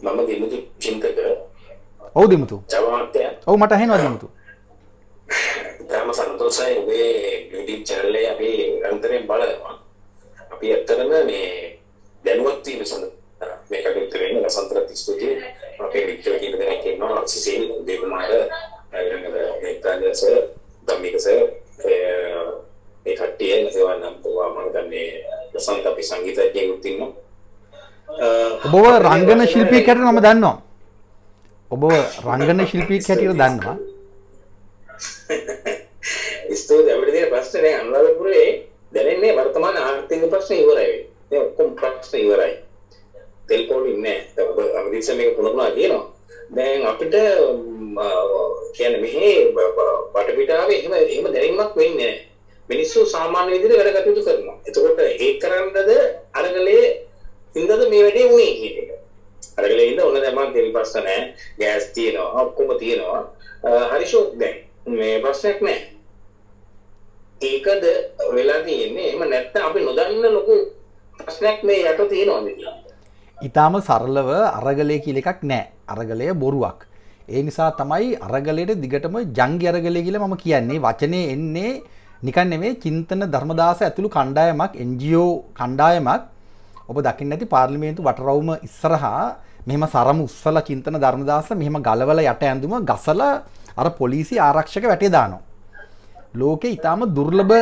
මම දිමුතු චින්තක ඔව් දිමුතු ජවමත්ය ඔව් මට ඇහෙනවා දිමුතු ඉතාලම සන්තෝෂයි ඔබේ YouTube channel එකේ අපි අන්තරයෙන් බලනවා අපි ඇත්තටම මේ දැනුවත් වීම සඳහා මේක කටයුතු වෙන්නේ වසන්තර ස්තුතියි අපේ මිත්‍රයෝ කීප දෙනෙක් ඉන්නවා සිසිල් දේවමාල ඊළඟට මේත්තාලිය සර් ධම්මික සර් මේ කට්ටිය සේවා නම් පුවා මම දන්නේ වසන්ත අපි සංගීතඥයෙකුත් ඉන්නවා ඔබව රංගන ශිල්පී කැට නොම දන්නවා ඔබ රංගන ශිල්පී කැටිර දන්නවා ස්තෝ දැවිට ප්‍රශ්නය අනුරාධපුරේ දැනෙන්නේ වර්තමාන ආර්ථික ප්‍රශ්න ඉවරයි මේ ඔක්කොම ප්‍රශ්න ඉවරයි තෙල් පොල් ඉන්නේ ඔබ අමරිකන් මේක පුනරුණා කියනවා දැන් අපිට කියන්නේ මෙහි බටපිටාවේ එහෙම එහෙම දැනීමක් වෙන්නේ නැහැ මිනිස්සු සාමාන්‍ය විදිහට වැඩ කටයුතු කරනවා එතකොට ඒක කරන්නද අරගලේ හින්දද මේ වැඩේ වුණේ කියන එක. අරගෙන ඉන්න ඕන දැන් මම තෙල් ප්‍රශ්න නැහැ. ගෑස් තියෙනවා, ඔක්කොම තියෙනවා. හරි ෂොක් දැන්. මේ ප්‍රශ්නයක් නැහැ. ඒකද වෙලා තියෙන්නේ. එහෙම නැත්නම් අපි නොදන්න ලොකු ප්‍රශ්නයක් මේ යට තියෙනවා මෙතන. ඊටාම සරලව අරගලය කියලා එකක් නැහැ. අරගලය බොරුවක්. ඒ නිසා තමයි අරගලයට දිගටම ජංගි අරගලය කියලා මම කියන්නේ වචනේ එන්නේ නිකන් නෙමේ චින්තන ධර්මදාස ඇතුළු කණ්ඩායමක් NGO කණ්ඩායමක් ඔබ දකින්න ඇති පාර්ලිමේන්තු වටරවුම ඉස්සරහා මෙහෙම සරම උස්සල චින්තන ධර්මදාස මෙහෙම ගලවල යට ඇඳුම ගසල අර පොලිසි ආරක්ෂක වැටේ දානවා. ලෝකෙ ඉතාම දුර්ලභ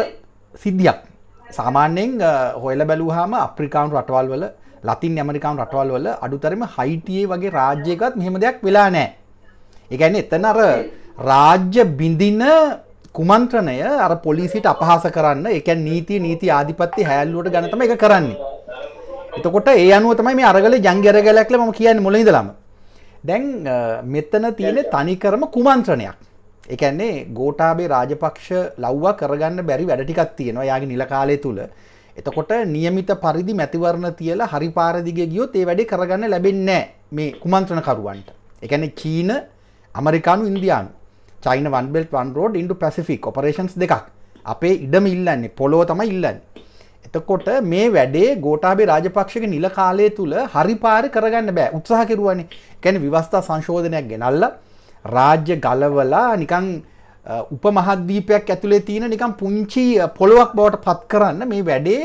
සිද්ධියක්. සාමාන්‍යයෙන් හොයල බැලූහාම අප්‍රිකාන් රටවල් වල ලතින් ඇමරිකාන් රටවල් වල අඩුතරම හයිටියේ වගේ රාජ්‍යයකත් මෙහෙම දෙයක් වෙලා නෑ. එකැන එතන අර රාජ්‍ය බිඳින කුමන්ත්‍රණය අර පොලිසිට අපහස කරන්න එක නීති නීති ආධිපත්ති හැල්ලුවට ගනතම එක කරන්නේ. එතකොට ඒ අනුව තමයි මේ අරගල ජංගර ගැලක්ල ම කියන්න මුලහිදලම දැන් මෙතන තියෙන තනිකරම කුමන්ත්‍රණයක් එකන්නේ ගෝටාබේ රාජපක්ෂ ලව්වා කරගන්න බැරි වැඩටිකක් තියෙනවා යාගේ නිලකාලය තුළ එතකොට නියමිත පරිදි මැතිවරණ තියලා හරි පාරදිගේ ගියොත් ඒ වැඩි කරගන්න ලැබෙන්නේ මේ කුමන්ත්‍රණකරුවන්ට එකන චීන අමරිකානු ඉන්දියානු China one belt one road Indo Pacific operations දෙකක් අපේ ඉඩම ඉල්ලන්නේ පොලෝ තම ඉල්ලන්න එතකොට මේ වැඩේ ගෝටාබේ රාජපක්ෂක නිල කාලය තුළ හරිපාර කරගන්න බෑ උත්සාහකිරුවනි කැන විවස්ථා සංශෝධනයක් ගෙනල්ල රාජ්‍ය ගලවලා නිකං උපමහත්දීපයක් ඇතුළේ තියෙන නිකම් පුංචි පොළොවක් බවට පත් කරන්න මේ වැඩේ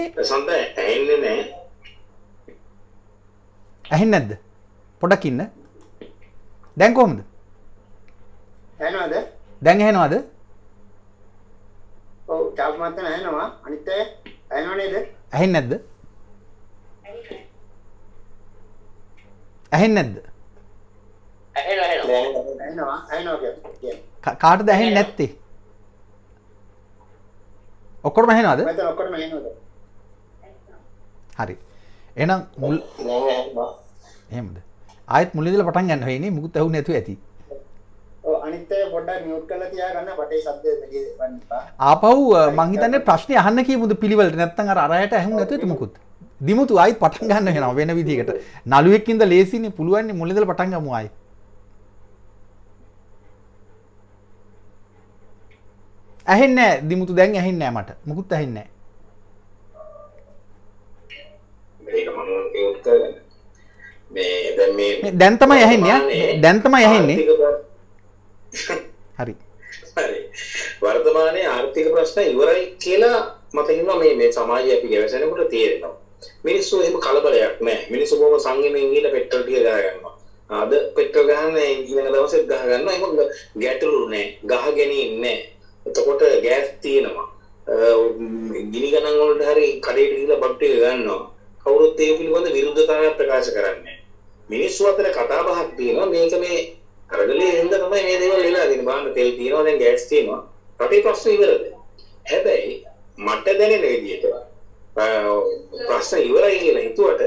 ඇහෙන් නැද්ද පොඩකින්න දැන්කෝමද දැන් එහෙනවාද තාමත්ත නැනවා අනිතේ ඇහෙනව නේද? ඇහෙන්නේ නැද්ද? ඇහෙන්නේ නැද්ද? ඇහෙනවා ඇහෙනවා. ඇහෙනවා ඇහෙනවා කාටද ඇහෙන්නේ නැත්තේ? ඔක්කොටම ඇහෙනවද? මෙතන ඔක්කොටම ඇහෙනවද? හරි. එහෙනම් මුල් එහෙමද? ආයෙත් මුලින්දලා පටන් ගන්න වෙන්නේ මුකුත් ඇහුන්නේ නැතුව ඇති. අනිත ගොඩ මියුට් කල තියාගන්න පටේ සබ්ද ආපව් මංහිතන්න ප්‍රශ්නය අහන්න කියමුද පිළිවලට නැත්තන් අරයට ඇහම ඇතු තුමකුත් දිමුතු අයි පටන් ගන්න හෙන වෙන විදිකට නළුවෙක්කින්ද ලේසින පුළුවන් මුලදල පටන්ගමයි ඇහෙන්න දිමුතු දැන් ඇහෙන්න මට මුකුත් ඇහෙන්න දැන්තම යහෙන්නේ දැන්තම යහෙන්නේ වර්තමානයේ ආර්ථික ප්‍රශ්න ඉවරයි කියලා මට හිනවා මේ මේ සමාජය අපි ගැවසෙනකොට තේරෙනවා. මිනිස්සු එහෙම කලබලයක් නැහැ. මිනිස්සු බොහොම සංයමයෙන් ගිහලා පෙට්‍රල් ටික ගහගන්නවා. අද පෙට්‍රල් ගහන්න ඊළඟ දවසේ ගහ ගන්නවා. එහෙම ගැටලු නැහැ. ගහ ගැනීම නැහැ. එතකොට ගෑස් තියෙනවා. ගිනි ගණන් වලට හරි කඩේට ගිහලා බඩ ටික ගන්නවා. කවුරුත් ඒ පිළිබඳ විරුද්ධතාවයක් ප්‍රකාශ කරන්නේ මිනිස්සු අතර කතා බහක් තියෙනවා. මේක මේ කරදලේ හින්දා තමයි මේ දේවල් වෙලා තියෙන්නේ. බලන්න තෙල් තියෙනවා දැන් ගෑස් තියෙනවා. රටේ ප්‍රශ්න ඉවරද? හැබැයි මට දැනෙන විදිහට ප්‍රශ්න ඉවරයි කියලා හිතුවට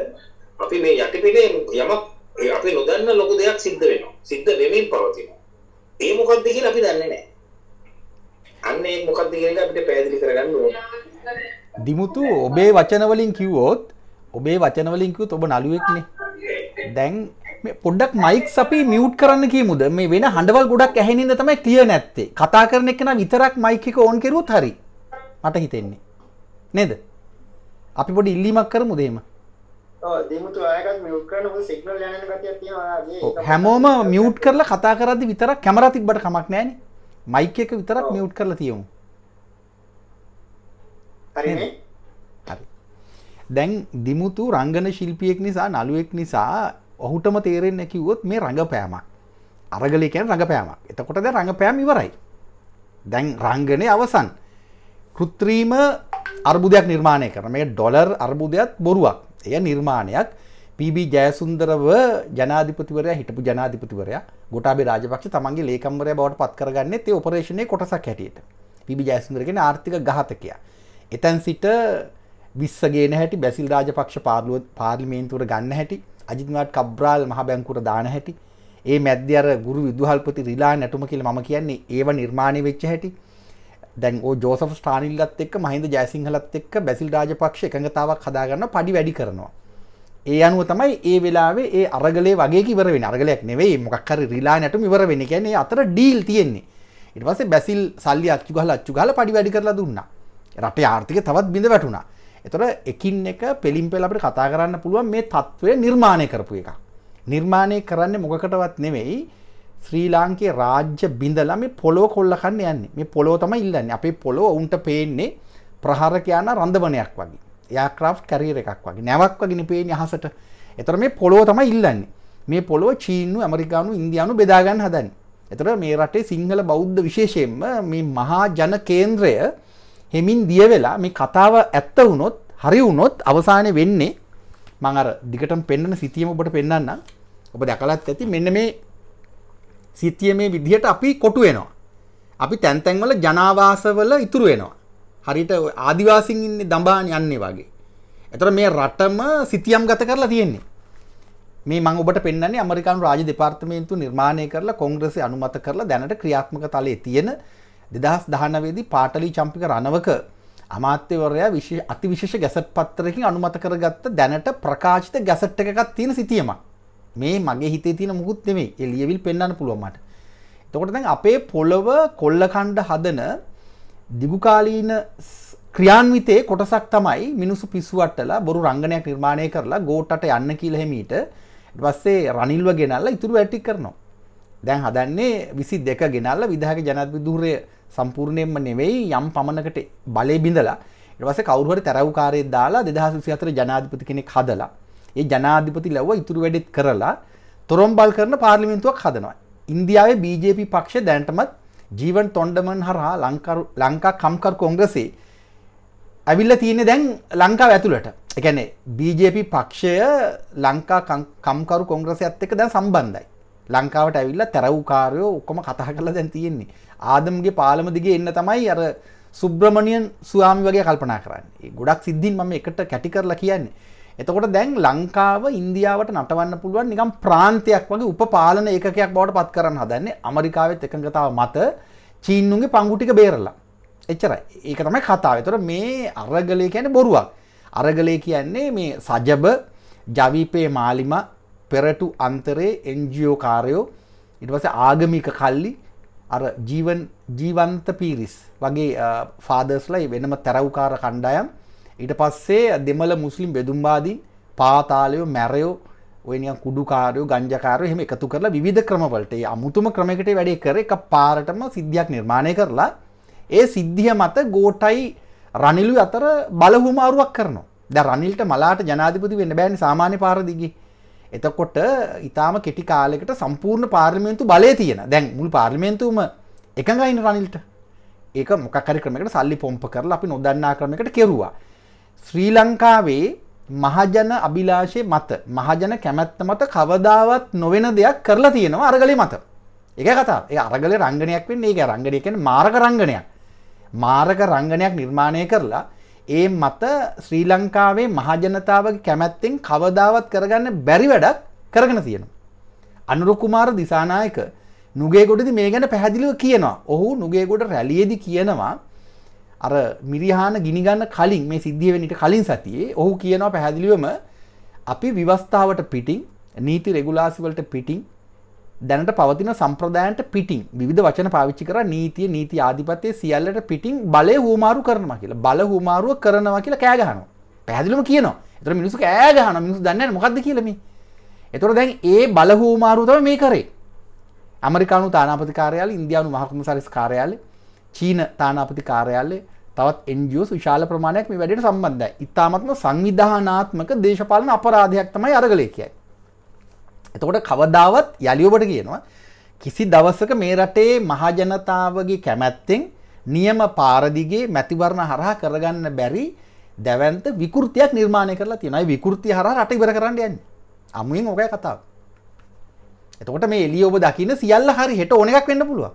අපි මේ යටිපිටේ යමක් අපි නොදන්න ලොකු දෙයක් සිද්ධ වෙනවා. සිද්ධ වෙමින් පවතිනවා. ඒ මොකක්ද කියලා අපි දන්නේ නැහැ. අන්න ඒ මොකක්ද කියන එක අපිට පැහැදිලි කරගන්න ඕනේ. දිමුතු ඔබේ වචන වලින් කිව්වොත් ඔබේ වචන වලින් කිව්වොත් ඔබ නළුවෙක්නේ. දැන් පොඩ්ඩක් මයික් අපි මියුට් කරන්න කියමුද මේ වෙන හඬවල් ගොඩක් ඇහෙනින්ද තමයි ක්ලියර් නැත්තේ කතා කරන එක නම් විතරක් මයික් එක ඕන් කරුවොත් හරි මට හිතෙන්නේ නේද අපි පොඩි ඉල්ලීමක් කරමුද එහෙම හැමෝම මියුට් කරලා කතා කරද්දි විතරක් කැමරා තිබ්බට කමක් නැහැනේ මයික් එක විතරක් මියුට් කරලා තියමු හරිනේ හරි දැන් දිමුතු රංගන ශිල්පියෙක් නිසා නළුවෙක් නිසා ඔහුටම තේරෙන් නැකිවොත් මේ රඟපෑමක් අරගලිකැන් රඟපෑමක් එතකොට ද රඟපෑම ඉවරයි දැන් රංගනය අවසන් කෘත්‍රීම අර්බුදයක් නිර්මාණය කරන මේ ඩොලර් අර්බුදයක් බොරුවක් එය නිර්මාණයක් පිබ ජයසුන්දරව ජනාධිපතිවරය හිටපු ජනාධිපතිවරයා ගොටාබි රාජපක්ෂ තමන්ගේ ලේකම්වරය බවට පත් කරගන්න තේ ඔපරේෂණය කොටසක් හැටියට පිබි ජයසුන්දරගෙන ආර්ථික ගාතකයා එතැන් සිට විස්සගේ නැහැටි බැසිල් රාජපක්ෂ පාර්ලුව පාර්ලිමේන්තුවර ගන්න හැටි අජිත්මාත් කබ්්‍රාල් මහ බැංකුට දාන හැටි ඒ මැද්‍යර ගුරු විදුහල්පති රිලා නැටුම කියල ම කියන්නේ ඒව නිර්මාණය වෙච්ච හැටි දැන් ජෝසප ස්ටානිල්ලත් එක් මහින්ද ජයසිංහලත් එක්ක බැසිල් රාජපක්ෂ එකඟතාවක් හදාගන්න පඩි වැඩි කරනවා ඒ අනුව තමයි ඒ වෙලාවේ ඒ අරගලේ වගේ ඉවර වෙන අරගලයක් නෙවෙයි මොකක්කර රිලා නැටුම ඉවර වෙන කියන්නේ අතර ඩීල් තියෙන්නේ ඉට පස්සේ බැසිල් සල්ලි අච්චු ගහල අච්චු ගහල පඩි වැඩි කරලා දුන්න රට ආර්ථික තවත් බිඳ වැටුණා එතොට එකින් එක පෙලිම් පෙල අපට කතා කරන්න පුළුවන් මේ තත්ත්වය නිර්මාණය කරපු එක නිර්මාණය කරන්න මොකකටවත් නෙවෙයි ශ්‍රී ලාංකේ රාජ්‍ය බිඳලා මේ පොලෝ කොල්ලකන්න යන්නේ මේ පොලෝ තම ඉල්ලන්න අපේ පොලෝ උන්ට පේන්නේ ප්‍රහාරකයන රන්දවනයක් වගේ යාක්‍රාෆ් කැරීර එකක් වගේ නැවක් වගෙන පේෙන් අහසට එතර මේ පොලෝ තම ඉල්ලන්නේ මේ පොලෝ චීනු ඇමරිකානු ඉන්දයානු බෙදාගන්න හදන් එතර මේ රටේ සිංහල බෞද්ධ විශේෂයෙන්ම මේ මහා ජන කේන්ද්‍රය හෙමින් දිය වෙලා මේ කතාව ඇත්ත වුණොත් හරි වුණොත් අවසානය වෙන්නේ මං අර දිගටම පෙන්න්න සිතියම ඔබට පෙන්න්න ඔබ දැකලත් ඇති මෙන්න මේ සිතිය මේ විදිහට අපි කොටු වෙනවා අපි තැන්තැන්වල ජනාවාසවල ඉතුරු වෙනවා හරිට ආදිවාසින් ඉන්න දම්බාන යන්නේ වගේ එතර මේ රටම සිතියම් ගත කරලා තියෙන්නේ මේ මං ඔබට පෙන්න්නේ අමරිකාන් රාජ දෙපාර්තමේන්තු නිර්මාණය කරලා කොංග්‍රසි අනුමත කරලා දැනට ක්‍රියාත්මක තලයේ තියෙන දෙදහස් දහනවේදී පාටලි චම්පික රණවක අමාත්‍යවරයා විශ අතිවිශෂ ගැසට් පත්තරකින් අනුමත කරගත්ත දැනට ප්‍රකාශිත ගැසට් එකකත් තියෙන සිතියම මේ මගේ හිතේ තියෙන මුකුත් නෙමේ එලියවිල් පෙන්න්න පුළුවමට තකොට දැන් අපේ පොළොව කොල්ල කණ්ඩ හදන දිගුකාලීන ක්‍රියාන්විතේ කොටසක් තමයි මිනිසු පිස්සුවටලා බොරු රංගනයක් නිර්මාණය කරලා ගෝටට යන්න කියලහෙමීට පස්සේ රනිල්ව ගෙනල්ලා ඉතුරු වැටි කරනවා දැන් හදන්නේ විසි දෙක ගෙනල්ල විදාහක ජනත් විදුරය සම්පූර්ණයෙන්ම නෙවෙයි යම් පමණකට බලය බිඳලා ඉටවස කවරුවට තැරවකාරය දාලා දෙදහසසි අතර ජනාධිපති කෙනෙක් හදලා ඒ ජනාධිපති ලැව ඉතුරු වැඩෙත් කරලා තොරම්බල් කරන පාර්ලිමින්තුවක් හදනවා. ඉන්දියාවේ BJP පක්ෂ දැන්ටමත් ජීවන් තොන්ඩමන් හරහා ලංකා කම්කර් කොංග්‍රසේ ඇවිල්ල තියෙන දැන් ලංකා ඇතුළට එකැනෙ BJP පක්ෂය ලංකා කම්කරු කොංග්‍රසයත් එක දැන් සම්බන්ධයි. ලංකාවට ඇවිල්ලා තැරවකාරයෝ ඔක්කොම කතා කරලා දැන් තියෙන්නේ ආදම්ගේ පාලම දිගේ එන්න තමයි අර සුබ්‍රමණියන් ස්වාමි වගේ කල්පනා කරන්න ගොඩක් සිද්ධින් මම එකට කැටි කරලා කියන්නේ එතකොට දැන් ලංකාව ඉන්දියාවට නටවන්න පුළුවන් නිකම් ප්‍රාන්තයක් වගේ උපපාලන ඒකයක් බවට පත් කරන්න හදන්නේ අමරිකාවෙත් එකඟතාව මත චීන්නුන්ගේ පංගුටික බේරලා එච්චර ඒක තමයි කතාව තොර මේ අරගලය කියන බොරුවක් අරගලය කියන්නේ මේ සජබ ජවිපේ මාලිම පෙරටු අන්තරේ එන්ජියෝ කාරයෝ ඉටවස ආගමික කල්ලි අර ජීවන් ජීවන්ත පිරිස් වගේ ෆාදර්ස්ලයි වෙනම තැරව්කාර කණ්ඩායම් ඊට පස්සේ දෙමල මුස්ලිම් බෙදුම්බාදී පාතාලයෝ මැරයෝ ඔයනියන් කුඩුකාරයෝ ගංජකාරයෝ එහෙම එකතු කරලා විවිධ ක්‍රමවලට ඒ අමුතුම ක්‍රමයකට වැඩේ කර එක පාරටම සිද්ධියක් නිර්මාණය කරලා ඒ සිද්ධිය මත ගෝටයි රනිලු අතර බලහුමාරුවක් කරනවා. දැන් රනිල්ට මලාට ජනාධිපති වෙන්න බෑනේ සාමාන්‍ය පාර දිගේ. එතකොට ඉතාම කෙටි කාලෙකට සම්පූර්ණ පාර්ලිමේන්තු බලය තියෙන දැන් මුල් පාර්ලිමේන්තුම එකඟයින රනිල්ට ඒක මොකකරි ක්‍රමකට සල්ලි පොම්ප කරලා අපි නොදන්නා ක්‍රමකට කෙරවා. ශ්‍රී ලංකාවේ මහජන අභිලාශය මත මහජන කැමැත්ත මත කවදාවත් නොවෙන දෙයක් කරලා තියෙනවා අරගලි මත. එක කතා ඒ අරගල රංගනයක් වෙන්නේ ඒ රංගනය කියන මාරක රංගනයක්. මාරක රංගනයක් නිර්මාණය කරලා ඒ මත ශ්‍රී ලංකාවේ මහජනතාවගේ කැමැත්තෙන් කවදාවත් කරගන්න බැරි වැඩක් කරගෙන තියෙනවා. අනුරුකුමාර දිසානායක නුගේගොඩදි මේ ගැන පැහැදිලිව කියනවා. ඔහු නුගේගොඩ රැලියේදී කියනවා අර මිරිහාන ගිනිගන්න කලින් මේ සිද්ධිය වෙනිට කලින් සතියේ ඔහු කියනවා පැහැදිලිවම අපි විවස්ථාවට පිටින් නීති රෙගුලාසි වලට පිටින් දැනට පවතින සම්ප්‍රදායන්ට පිටින් විධ වචන පාවිච්චි කර නීතිය නීති ආධිපතය සියල්ලට පිටින් බලය හූමාරු කරනම කියලා බල හූමාරුව කරනවා කියලා කෑගහන පැදිලිම කියන එතර මිනිසු කෑගහන මිනිස් දන්න මොකක්ද කියලමි එතොර දැන් ඒ බල හූමාරුතම මේ කරේ ඇමරිකානු තානාපති කාරයාල ඉන්දයානු මහකුම සරිස් කාරයාලේ චීන තානාපති කාරයාලේ තවත් එන්ජෝ විශාල ප්‍රමාණයක් මේ වැඩට සම්බන්ධයි ඉතාමත්ම සංවිධානාත්මක දේශපාලන අපරාධයක් තමයි අරගලය කියයි එතකොට කවදාවත් යළිඔබට කියනවා කිසි දවස්සක මේ රටේ මහජනතාවගේ කැමැත්තෙන් නියම පාරදිගේ මැතිවරණ හරහා කරගන්න බැරි දැවන්ත විකෘතියක් නිර්මාණය කරලා තියෙනයි විකෘති හර රට ඉවර කරන්න යන්න අමුවෙන් ඕකය කතාව එතකොට මේ එලිය ඔබ දකින්න සියල්ල හරි හෙට ඕන එකක් වෙන්න පුළුවන්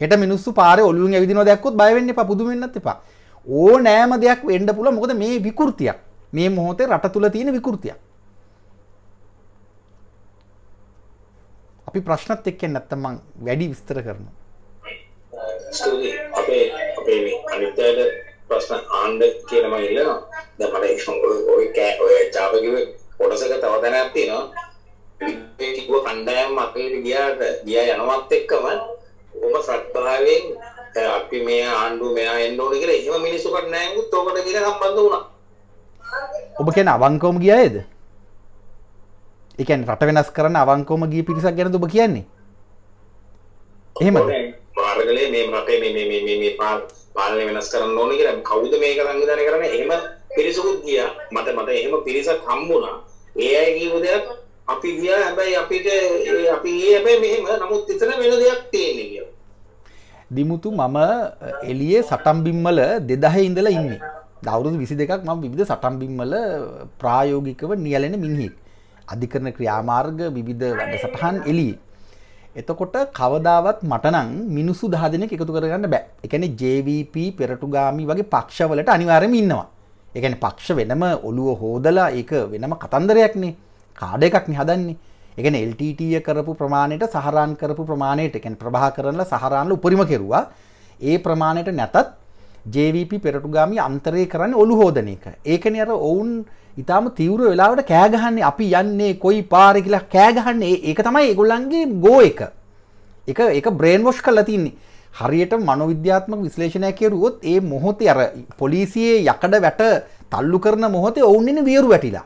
හෙට මිනිස්සු පාර ඔලුවෙන් ඇවිදිනවා දැක්කොත් බය වෙන්න එපා පුදුම වෙන්නත් එපා ඕනෑම දෙයක් වෙන්න පුළුවන් මොකද මේ විකෘතියක් මේ මොහොතේ රට තුල තියෙන විකෘතියක් අපි ප්‍රශ්නත් එක්ක නැත්තම් මං වැඩි විස්තර කරනවා ස්තුති අපේ අපේ අනිත්‍යද ප්‍රශ්න ආණ්ඩ කියලා මම ඉල්ලනවා දැන් මට ඔය කෑ ඔය Java කිව්ව කොටසක තව දැනක් තියෙනවා මේ කිව්ව කණ්ඩායම් අපේ ගියාට ගියා යනවත් එක්කම ඔබ ශ්‍රද්ධාවෙන් අපි මේ ආණ්ඩුව මෙයා එන්න ඕනේ කියලා එහෙම මිනිස්සු කරන්නේ නැහැ නමුත් ඔබට කියලා සම්බන්ධ වුණා ඔබ කියන්නේ අවංකවම ගියායේද එකන් රට වෙනස් කරන්න අවංකෝම ගී පිරිසක් ගැන දුබ කියන්නේ එහෙම මාර්ගලය මේ මටේ මේ පාලනය වෙනස් කරන්න ඕන කියලා කවුද මේක සංවිධානය කරන්න එහෙම පිරිසකුත් ගියා මට මට එහෙම පිරිසක් හම්බුණා ඒ අය කියපු දෙයක් අපි ගියා හැබැයි අපිට අපි ගියේ හැබැයි මෙහෙම නමුත් එතන වෙන දෙයක් තියෙන්නේ කියලා දිමුතු මම එලියේ සටම්බිම්මල දෙදහේ ඉඳලා ඉන්නේ. දවුරුදු විසි දෙකක් මම විධ සටම්බිම්මල ප්‍රායෝගිකව නියලෙන මිනිහෙක්. අධිකරණ ක්‍රියාමාර්ග විවිධ වැඩසටහන් එලිය. එතකොට කවදාවත් මටනං මිනිස්සු දහදනෙක් එකතු කරගන්න බෑ එකන ජවP පෙරටුගාමි වගේ පක්ෂවලට අනිවාරම ඉන්නවා. එකන පක්ෂ වෙනම ඔලුව හෝදලා ඒක වෙනම කතන්දරයක්නේ කාඩ එකක් නිහදන්නේ. එකන LTTය කරපු ප්‍රමාණයට සහරාන් කරපු ප්‍රමාණයට එකෙන් ප්‍රභා කරනල සහරාන්ල උපරිම කෙරවා ඒ ප්‍රමාණයට නැතත් ජවප පෙරටුගාමි අන්තරය කරන්න ඔළු හෝදන එක ඒකන අර ඔවුන් ඉතාම තිවර වෙලාවට කෑගහන්නේ අපි යන්නේ කොයි පාර කියලා කෑගහන්නේ ඒක තමයි ඒගොල්ලන්ගේ ගෝ එක එක එක බ්‍රේන් වෝෂ් කල්ලා තින්නේ හරියට මනොවිද්‍යාත්මක විශ්ලේෂණය කෙරුවොත් ඒ මොහොතේ අර පොලිසියේ යකඩ වැට තල්ලු කරන මොහොතේ ඔවුන් ඉන්නේ වියරු වැටිලා.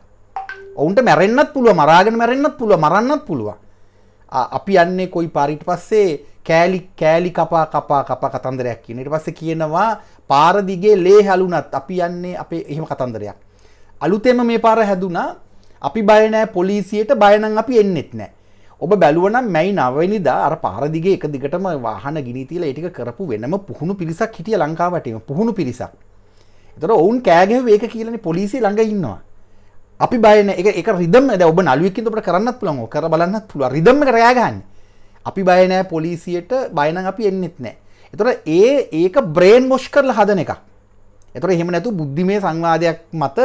ඔවුන්ට මැරෙන්නත් පුළුවන්, මරාගෙන මැරෙන්නත් පුළුවන්, මරන්නත් පුළුවන්. අපි යන්නේ කොයි පාරිට පස්සේ කෑලි කෑලි කපා කපා කපා කතන්දරයක් කියන ට පස කියනවා පාරදිගේ ලේ හැලුනත් අපි යන්නේ අපේ එහෙම කතන්දරයක්. අලුතෙම මේ පාර හැදුනා අපි බයනෑ පොලිසියට බයනං අපි එන්නෙත් නෑ. ඔබ බැලුවනම් මැයි නවනිදා අර පාරදිගේ එක දිගටම වාහන ගිනිතිල ඒටික කරපු වෙනම පුහුණු පිරිසක් හිටිය ලංකාවටම පුහුණු පිරිසක්. එතර ඔවුන් කෑගෙව ඒක කියලන පොලිසි ළඟ ඉන්නවා. අපි බයන එක රිදම ඔබ නලුවකින් ඔට කරන්න පුළන් කර බලන්න තුළ රිදම කරයාගන්න අපි බයනෑ පොලිසියට බයන අපි එන්නෙත් නෑ. එතොට ඒ ඒක බ්‍රේන් මොෂ් කරල හදන එක. එතොට එහෙම නැතු බුද්ධිමේ සංවාධයක් මත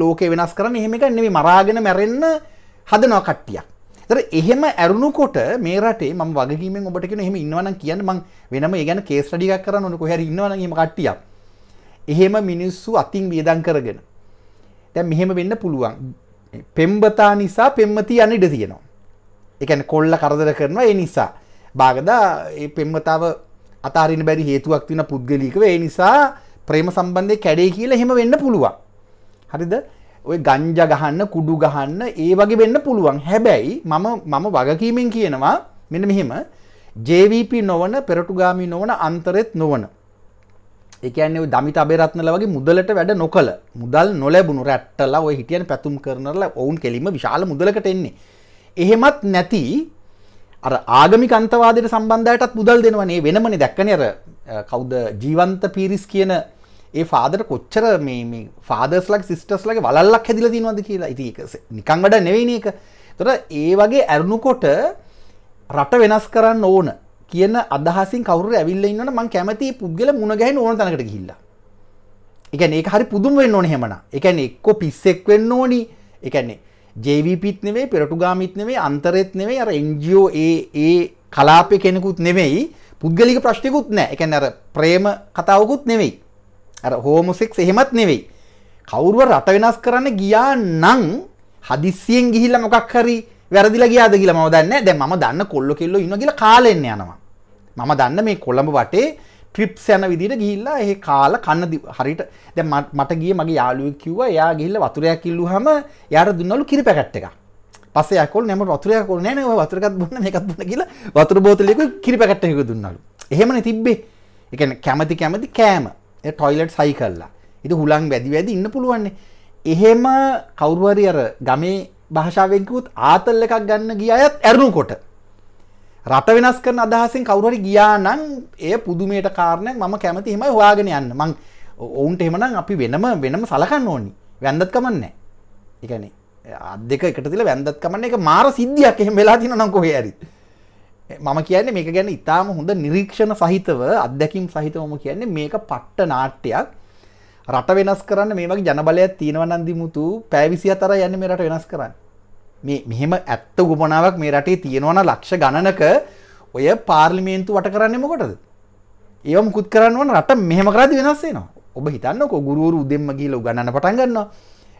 ලෝක වෙනස් කරන එහෙම එක නෙවි මරාගෙන මැරෙන්න හදනවා කට්ටියක්. තර එහෙම ඇරුණුකොට මේ රටේ ම වගේීම ඔබට කියෙන එහෙම ඉන්නවන කියන්න මං වෙනම ගැන කේස්ටඩිකක් කරන්න නොක හැර ඉන්නවනීම කට්ටිය. එහෙම මිනිස්සු අතින් වියදන් කරගෙන. තැ මෙහෙම වෙන්න පුළුවන්. පෙම්බතා නිසා පෙම්මති යන්න ඉඩ තියෙනවා. එකන කොල්ල කරදර කරනවා ඒ නිසා බාගදා ඒ පෙම්මතාව අතාරින බැරි හේතුවක් තින පුද්ගලිකව ඒ නිසා ප්‍රේම සම්බන්ධය කැඩේ කියලා හෙම වෙන්න පුළුවන් හරිද ඔය ගංජ ගහන්න කුඩු ගහන්න ඒ වගේ වෙන්න පුළුවන් හැබැයි මම මම වගකීමෙන් කියනවා මෙන මෙහෙම ජවප නොවන පෙරටුගාමි නොවන අන්තරෙත් නොවන එකන්නේ දමි අබේරත්නල වගේ මුදලට වැඩ නොකළ මුදල් නොලැබුණු රැට්ටලා ඔය හිටියන් පැතුම් කරනලා ඔවුන් කෙලීම විශාල මුදලකට එන්නේ එහෙමත් නැති අර ආගමික අන්තවාදයට සම්බන්ධයටත් මුදල් දෙනවනේ වෙනමනේ දැක්කනේ අර කවුද ජීවන්ත පීරිස් කියන ඒ ෆාදර් කොච්චර මේ මේ ෆාදර්ස් ලගේ සිස්ටර්ස් ලගේ වලල්ලක් හැදිලා තියෙනවද කියලා. ඉතින් ඒක නිකන් වැඩ නෙවෙයිනේ ඒක. ඒතර ඒ වගේ ඇරුණුකොට රට වෙනස් කරන්න ඕන කියන අදහසින් කවුරු ඇවිල්ලා ඉන්නවනම් මං කැමති පුද්ගල මුණ ගැහෙන්න ඕන තැනකට ගිහිල්ලා. ඒ කියන්නේ ඒක හරි පුදුම වෙන්න ඕනේ හැමනම්. ඒ කියන්නේ එක්ක පිස්සෙක් වෙන්න ඕනි. ඒ කියන්නේ ජවිපිත් නෙවේ පෙරටුගාමිත් නෙවේ අන්තරෙත් නෙවේ අර එන්ජෝ ඒ කලාපය කෙනෙකුත් නෙමෙයි පුද්ගලික ප්‍රශ්නයකුත් නෑ එකැන අර ප්‍රේම කතාවකුත් නෙවෙයි අර හෝමොසෙක් එහෙමත් නෙවෙයි කවුරුව රට වෙනස් කරන්න ගියා නං හදිස්සියෙන් ගිහිල්ල මොකක් හරි වැරදිලා ගියාද කියලා මව දන්න දැ ම දන්න කොල්ල කෙල්ල ඉන්න කියල කාලෙන්න යනවා මම දන්න මේ කොළඹ වටේ ට්‍රිප් යන විදිට ගිල්ලා ඒ කාල කන්න හරිට දැ මට ගිය මගේ යාලුව කිව්ව එයා ගිල්ල වතුරයක් කිල්ලු හම යාර දුන්නලු කිරි පැකට් එක පස්සයකොල් නම වතුරයකොල් නෑන වතුරකත් බන්න එකත් බන්න කියලා වතුර බෝතලයක කිරි පැකට්ටයක දුන්නලු එහෙමන තිබ්බේ එකන කැමති කැමති කෑම ටොයිලට් සයි කල්ලා ඉති හුලන් වැදි වැදි ඉන්න පුළුවන්නේ එහෙම කවුරුවරි අර ගමේ භාෂාවෙන්කුත් ආතල්ල එකක් ගන්න ගිය අයත් ඇරුණු කොට රට වෙනස් කරන අදහසින් කවුරහරි ගියා නම් ඒ පුදුමයට කාරණයක් මම කැමති හෙමයි හොයාගෙන යන්න මං ඔවුන්ට එෙමනම් අපි වෙනම වෙනම සලකන්න ඕනි වැන්දත් කමන්නේ එකනේ අත් දෙක එකට තිල වැන්දත් කමන්න එක මාර සිද්ධියක් එහෙම වෙලා තින නම් කොහේ ඇරි මම කියන්නේ මේක ගැන ඉතාම හොඳ නිරීක්ෂණ සහිතව අත්දැකම් සහිතවම කියන්නේ මේක පට්ට නාට්‍යයක් රට වෙනස් කරන්න මේමගේ ජනබලයක් තියෙනවනන්දිමුතු පැවිසි අතර යන්න මේ රට වෙනස් කරන්න මේ මෙහෙම ඇත්ත උගපනාවක් මේ රටේ තියෙනවන ලක්ෂ ගණනක ඔය පාර්ලිමේන්තු වට කරන්නේ මොකටද ඒව මුකුත් කරන්නවන රට මෙහෙම කරදි වෙනස්සේනවා ඔබ හිතන්නක ගුරුවරු උදෙම ගීල ගණන්න පටන්ගන්නවා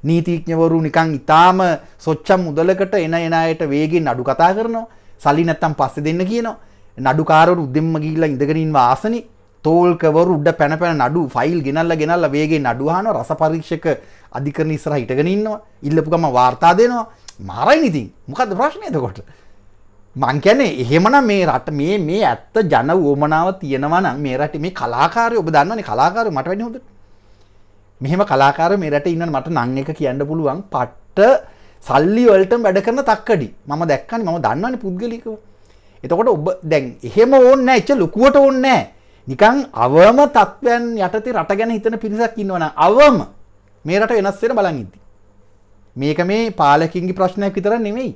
නීතිීඥවරු නිකං ඉතාම සොච්චම් මුදලකට එන එනයට වේගෙන් අඩු කතා කරනවා සලි නැත්තම් පස්සෙ දෙන්න කියනවා නඩුකාරරු උදෙම ගීල ඉඳගෙනින්ව ආසනි තෝල්කවරු උඩ පැනපැන නඩු ෆයිල් ගෙනල්ල ගෙනල්ල වේගේ නඩුහන රස පරීක්ෂක අධිකරණ ඉස්සර හිටගෙනන්නවා ඉල්ලපුකම වාර්තා දෙනවා මාරයි නිතින් මොකක්ද ප්‍රශ්නය එතකොට මංකැනේ එහෙමන මේ රට මේ මේ ඇත්ත ජන වුවමනාව තියෙනවන මේ රට මේ කලාකාරය ඔබ දන්නවන කලාකාර මට වැඩි හොඳ මෙහෙම කලාකාර මේ රට ඉන්න මට නං එක කියන්න පුළුවන් පට්ට සල්ලි වලට වැඩ කරන තක්කඩි මම දැක්කනි මම දන්නවන පුද්ගලිකව එතකොට ඔබ දැන් එහෙම ඕන්න එච්ච ලොකුවට ඕන්නෑ නිකං අවම තත්ත්වයන් යටති රට ගැන හිතන පිරිසක් ඉන්නවන අවම මේ රට වෙනස්සෙන බලන් ඉදී මේක මේ පාලකින්ගේ ප්‍රශ්නයක් විතර නෙමෙයි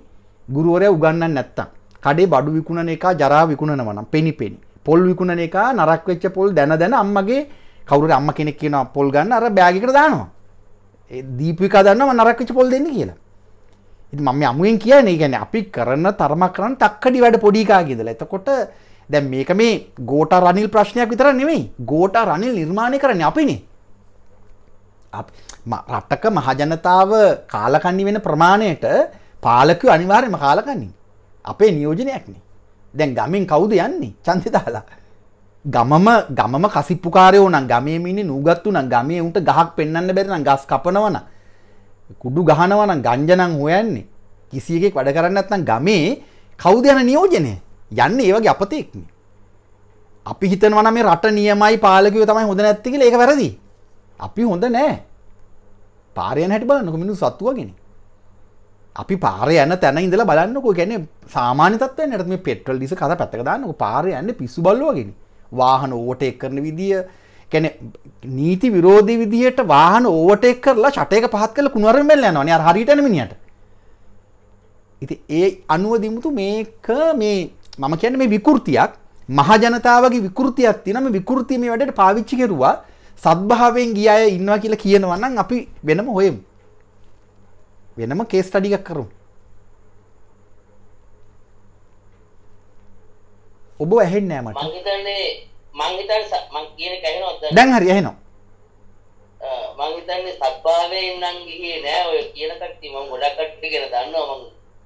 ගුරුවරය උගන්න නැත්තම් කඩේ බඩු විකුණන එක ජරා විකුණනවනම් පෙනි පෙනි පොල් විකුණන එක නරක් වෙච්ච පොල් දැන දැන අම්මගේ කවුරුට අම්ම කෙනෙක් කියනවා පොල් ගන්න අර බෑග් එකට දානවා ඒ දීපිකා දන්නවා නරක් වෙච්ච පොල් දෙන්න කියලා ඉතින් මම අමුවෙන් කියන්නේ කියන්නේ අපි කරන තරමක් කරන් තක්කඩි වැඩ පොඩි කාගේ ඉඳලා එතකොට දැන් මේක මේ ගෝටා රනිල් ප්‍රශ්නයක් විතර නෙමෙයි ගෝටා රනිල් නිර්මාණය කරන්නේ අපිනේ රට්ටක මහජනතාව කාලකන්නි වෙන ප්‍රමාණයට පාලක අනිවාර්යම කාලකන්නේ අපේ නියෝජනයක්නේ දැන් ගමෙන් කවුද යන්නේ චන්තිතාලා ගමම ගමම කසිප්පුකාරයෝ නම් ගමේමිනි නූගත්තු නම් ගමේ උන්ට ගහක් පෙන්න්න බැරිනම් ගස් කපනවන කුඩු ගහනවනම් ගංජනං හොයන්නේ කිසි එකෙක් වැඩ කරන්න ඇත්නම් ගමේ කවුද යන නියෝජනය යන්න ඒවගේ අපතෙක්නේ අපි හිතනවන මේ රට නියමයි පාලකව තමයි හොඳ නැත්තිකල ඒ වැරදිී අපි හොඳ නෑ පාරයන හැට බලන්නක මිනිු සත්තුවගෙන අපි පාරයන තැන ඉඳලා බලන්නක ගැන සාමානතත් නට මේ පෙටල් ලිස කත පැත්තක දාන්නක පාරයන්න පිස්සු බල්ලුවගෙන වාහන ඕටෙක් කරන විදිිය කැන නීති විරෝධී විදිහයට වාහන ඕටෙක් කරලා ටයක පහත් කල කුණුවරමෙල් යනවා හරිටනමිනිට ඉති ඒ අනුවදිමුතු මේක මේ මම කියන මේ විකෘතියක් මහජනතාවගේ විකෘතියක් තිනම විකෘතිීම වැඩට පාවිච්චි කෙරවා සත්භාවයෙන් ගිය අය ඉන්නවා කියලා කියනවා නම් අපි වෙනම හොයමු. වෙනම කේස් ස්ටඩි එකක් කරමු. ඔබ ඇහෙන්නේ නැහැ මට. මං හිතන්නේ මං හිතන්නේ මං කියන එක ඇහෙනවද? දැන් හරි ඇහෙනවා. මං හිතන්නේ සත්භාවයෙන් නම් ගියේ නෑ ඔය කියන කට්ටිය මම ගොඩක් කට්ටිය ගැන දන්නවා මං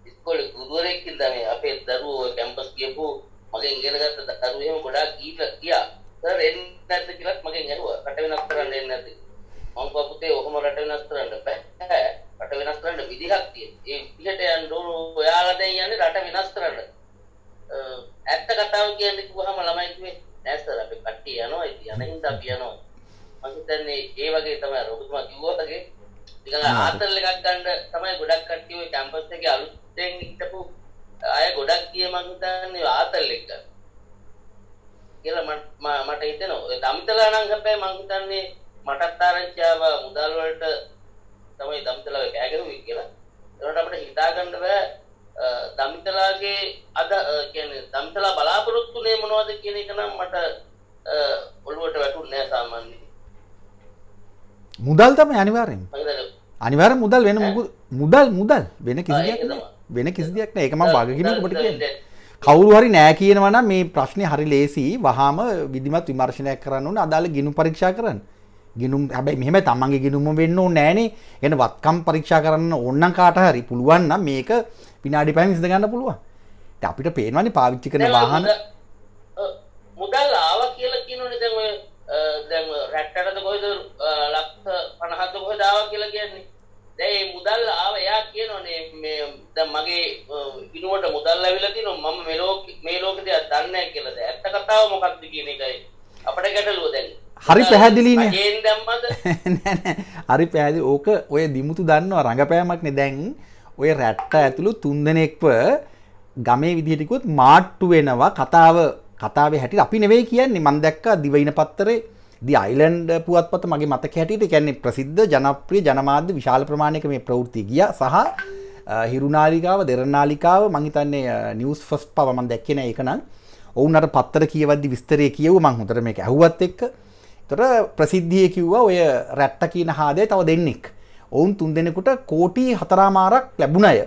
ඉස්කෝලේ ගුරුවරයෙක් ඉඳලා මේ අපේ දරුවෝ කැම්පස් ගියපු මගෙන් ඉගෙන ගත්ත දරුවෝ එහෙම ගොඩක් ගිහිල්ලා ගියා. සර් එන්නේ නැද්ද කියලාත් මගෙන් ඇහුවා. රට වෙනස් කරන්න එන්නේ නැද්ද? මම කිව්වා පුතේ ඔහොම රට වෙනස් කරන්න බෑ. රට වෙනස් කරන්න විදිහක් තියෙනවා. ඒ විදිහට යන්න ඕන ඔයාලා දැන් යන්නේ රට වෙනස් කරන්න. ඇත්ත කතාව කියන්නේ කිව්වහම ළමයි කිව්වේ නෑ සර් අපි කට්ටිය යනවා ඉතින් යන හින්දා අපි යනවා. මම හිතන්නේ ඒ වගේ තමයි රොබතුමා කිව්වා වගේ නිකන් ආතල් එකක් ගන්න තමයි ගොඩක් කට්ටිය ওই කැම්පස් එකේ අලුතෙන් හිටපු අය ගොඩක් ගියේ මම හිතන්නේ ආතල් එක්ක. කියලා මට හිතෙනවා දම්තලා නම් හැබැයි මං හිතන්නේ මටත් ආරංචිව මුදල් වලට තමයි දම්තලාව කෑගරුවේ කියලා ඒකට අපිට හිතා ගන්න බෑ දම්තලාගේ අද කියන්නේ දම්තලා බලාපොරොත්තුනේ මොනවද කියන එක නම් මට ඔළුවට වැටුන්නේ නෑ සාමාන්‍යයෙන් මුදල් තමයි අනිවාර්යෙන් අනිවාර මුදල් වෙන මුදල් මුදල් වෙන කිසි දෙයක් වෙන කිසි දෙයක් නෑ ඒක මම වගකීමකට කියන්නේ කවුරු හරි නෑ කියනවා නම් මේ ප්‍රශ්නේ හරි ලේසි වහාම විධිමත් විමර්ශනයක් කරන්න ඕන අදාළ ගිණුම් පරීක්ෂා කරන්න. ගිනුම් හැබැයි මෙහෙම තමන්ගේ ගිනුම වෙන්න ඕනේ නෑනේ. එන වත්කම් පරීක්ෂා කරන්න ඕන නම් කාට හරි පුළුවන් නම් මේක විනාඩි 5න් ඉඳ ගන්න පුළුවන්. ඉතින් අපිට පේනවනේ පාවිච්චි කරන වාහන මුදල් ආවා කියලා කියනෝනේ දැන් ඔය දැන් රැට්ටරද කොහෙද ලක්ෂ 50ද කොහෙද ආවා කියලා කියන්නේ. දැන් මුදල් ආව එයා කියනෝනේ මේ දැන් මගේ ඉනුවට මුදල් ලැබිලා තිනවා මම මේ ලෝක මේ ලෝක දෙයක් දන්නේ නැහැ කියලාද ඇත්ත කතාව මොකක්ද කියන එකයි අපිට ගැටලුව දැන් හරි පැහැදිලිනේ ගේන් දැම්මද නෑ නෑ හරි පැහැදිලි ඕක ඔය දිමුතු දන්නවා රංගපෑමක්නේ දැන් ඔය රැට්ට ඇතුළු තුන්දෙනෙක්ව ගමේ විදිහට කිව්වොත් මාට්ටු වෙනවා කතාව කතාවේ හැටි අපි නෙවෙයි කියන්නේ මම දැක්කා දිවයින පත්තරේ දි අයිලන්ඩ් පුවත්පත මගේ මතක හැටියට කැන්නේ ප්‍රසිද්ධ ජනප්‍රිය ජනමාධ්‍ය විශාල ප්‍රමාණයක මේ ප්‍රවෘත්ති ගිය සහ හිරුනාලිකාව දෙරනාලිකාව මහිතන්නේ නිියස් ෆස් පවමන් දැක්කෙන එකනම් ඔවුනට පත්තර කියවදදි විස්තරය කියව මං හොතර මේ ඇහුවත් එක්ක තොර ප්‍රසිද්ධිය කිව්වා ඔය රැට්ට කියන හාදය තව දෙන්නෙක් ඔවුන් තුන් දෙනෙකුට කෝටි හතරාමාරක් ලැබුණය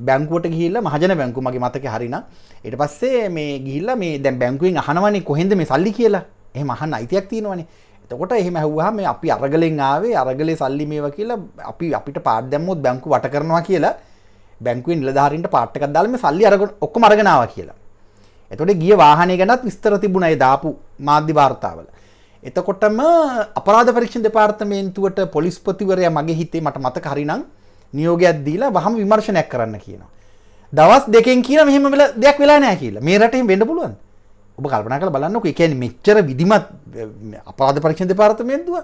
බැංකුවට ගිල්ල මහජන බැංකු මගේ මතක හරින එට පස්සේ මේ ගිල්ල මේ දැ බැංකුවෙන් අහනවන්නේ කොහෙද මේ සල්ලි කියලා එහම අහන්න අයිතියක් තියෙනවනේ එතකොට එහෙම ඇහුවහම අපි අරගලෙන් ආවේ අරගලේ සල්ලි මේව කියලා අපි අපිට පාඩ් දැම්මොත් බැංකු වට කරනවා කියලා බැංකුවෙන් නිලධාරීන්ට පාට් එකක් දාලා මේ සල්ලි අරගෙන ඔක්කොම අරගෙන ආවා කියලා. එතකොට ගිය වාහනේ ගැනත් විස්තර තිබුණා ඒ දාපු මාධ්‍ය වාර්තාවල. එතකොටම අපරාධ පරීක්ෂණ දෙපාර්තමේන්තුවට පොලිස්පතිවරයා මගේ හිතේ මට මතක හරිනම් නියෝගයක් දීලා වහම විමර්ශනයක් කරන්න කියනවා. දවස් දෙකෙන් කියන මෙහෙම දෙයක් වෙලා නෑ කියලා. මේ රටේ වෙන්න පුළුවන්. ඔබ කල්පනා කළ බලන්නක එකැන මෙච්චර විදිමත් අපරාධ පරීක්ෂණ දෙපාර්තමේන්තුව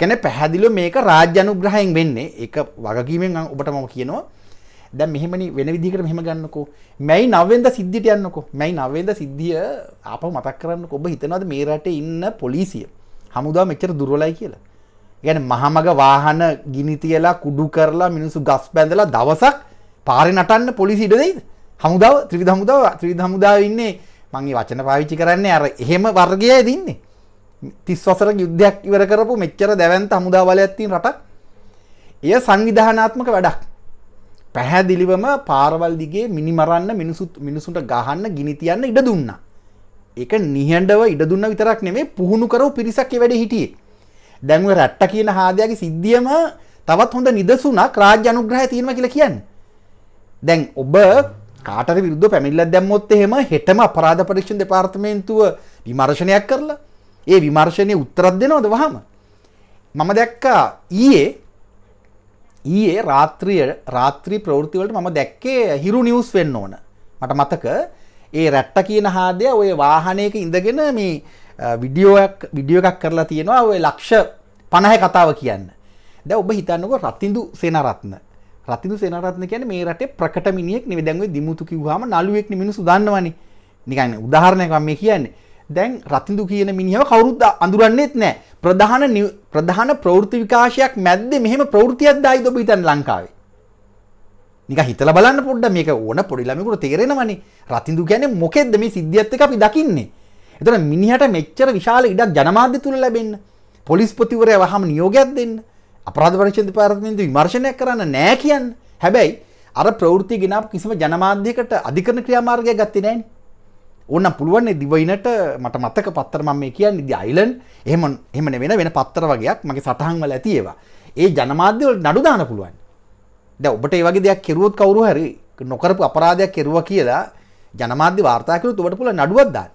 කැන පැහැදිලෝ මේක රාජ්‍යනු ග්‍රහයෙන් වෙන්නේ එක වගකීමෙන් ඔබට මම කියනවා දැ මෙහෙමනි වෙන විදිකට මෙහම ගන්නකෝ මැයි නවෙන්ද සිද්ධිට යන්නකෝ මැයි නවෙන්ද සිද්ධිය අප මතක් කරන්න ඔබ හිතනවද මේ රට ඉන්න පොලිසිය හමුදා මෙච්චර දුරලයි කියලා ගැන මහමග වාහන ගිනිතියලා කුඩු කරලා මිනිසු ගස් පැඳලා දවසක් පාරි නටන්න පොලිසිට දෙයිද හමුදාව ත්‍රිවිධ හමුදාව ත්‍රීධ හමුදාව ඉන්නේ මංගේ වචන පාවිච්චි කරන්නේ අර එහෙම වර්ගය දින්නේ තිස් වසර යුද්ධයක් ඉවර කරපු මෙච්චර දැවන්ත හමුදාවලයක්ත්තින් රටක් එය සංවිධානාත්මක වැඩක් පැහැදිලිවම පාරවල් දිගේ මිනිමරන්න මිනිසුත් මිනිසුන්ට ගහන්න ගිනිතියන්න ඉඩ දුන්න එක නිහඬව ඉඩ දුන්න විතරක් නෙමේ පුහුණු කරව පිරිසක් වැඩ හිටියේ දැන්ව රට්ට කියන හාදයාගේ සිද්ධියම තවත් හොඳ නිදසුනක් රාජ්‍ය අනුග්‍රහ තියෙනවා කියලා කියන්න දැන් ඔබ කාටර විරුද්ධ පැමිල්ල දැම්මොත් එහෙම හෙටම අපරාධ පරීක්ෂණ දෙපාර්තමේන්තුව විමර්ශනයක් කරලා ඒ විමර්ශනය උත්තරත් දෙනවද වහම මම දැක්කා ඊයේ ඊයේ රාත්‍රිය රාත්‍රී ප්‍රවෘතිවලට මම දැක්කේ හිරු නිවස් වෙන්න ඕන මට මතක ඒ රැට්ට කියන හාදය ඔය වාහනයක ඉඳගෙන මේ විඩියෝක් විඩියෝ එකක් කරලා තියෙනවා ඔය ලක්ෂ පණහ කතාව කියන්න දැ ඔබ හිතන්නක රත්තිදු සෙනරත්න රතිදු සේනරත්න කියන මේ රටේ ප්‍රකටමිනියෙක් නෙවෙයි දැන් ඔය දිමුතු කිව්වම නළුවෙක් නේ මිනිස්සු දන්නවනේ නිකන් උදාහරණයක් මම කියන්නේ දැන් රතිදු කියන මිනිහව කවුරුත් අඳුරන්නේත් නැහැ ප්‍රධාන ප්‍රධාන ප්‍රවෘත්ති විකාශයක් මැද්දේ මෙහෙම ප්‍රවෘත්තියක් දායිද ඔබ හිතන්නේ ලංකාවේ නික හිතලා බලන්න පොඩ්ඩක් මේක ඕන පොඩි ළමයෙකුට තේරෙනවනේ රතිදු කියන්නේ මොකෙද්ද මේ සිද්ධියත් එක්ක අපි දකින්නේ එතන මිනිහට මෙච්චර විශාල ඉඩක් ජනමාධ්‍ය තුල ලැබෙන්න පොලිස්පතිවරයා වහම නියෝගයක් දෙන්න අපරාධ පරීක්ෂණ දෙපාර්තමේන්තුව විමර්ශනයක් කරන්න නෑ කියන්නේ. හැබැයි අර ප්‍රවෘත්ති ගෙනාපු කිසිම ජනමාධ්‍යයකට අධිකරණ ක්‍රියාමාර්ගයක් ගත්තේ නෑනේ. ඕනම් පුළුවන් නේ දිවයිනට මට මතක පත්තර මම මේ කියන්නේ දි අයිලන්ඩ් එහෙම එහෙම නෙවෙන වෙන පත්තර වගේක් මගේ සටහන් වල ඇති ඒවා. ඒ ජනමාධ්‍ය වල නඩු දාන්න පුළුවන්. දැන් ඔබට මේ වගේ දෙයක් කෙරුවොත් කවුරු හරි නොකරපු අපරාධයක් කෙරුවා කියලා ජනමාධ්‍ය වාර්තා කළොත් ඔබට පුළුවන් නඩුවක් දාන්න.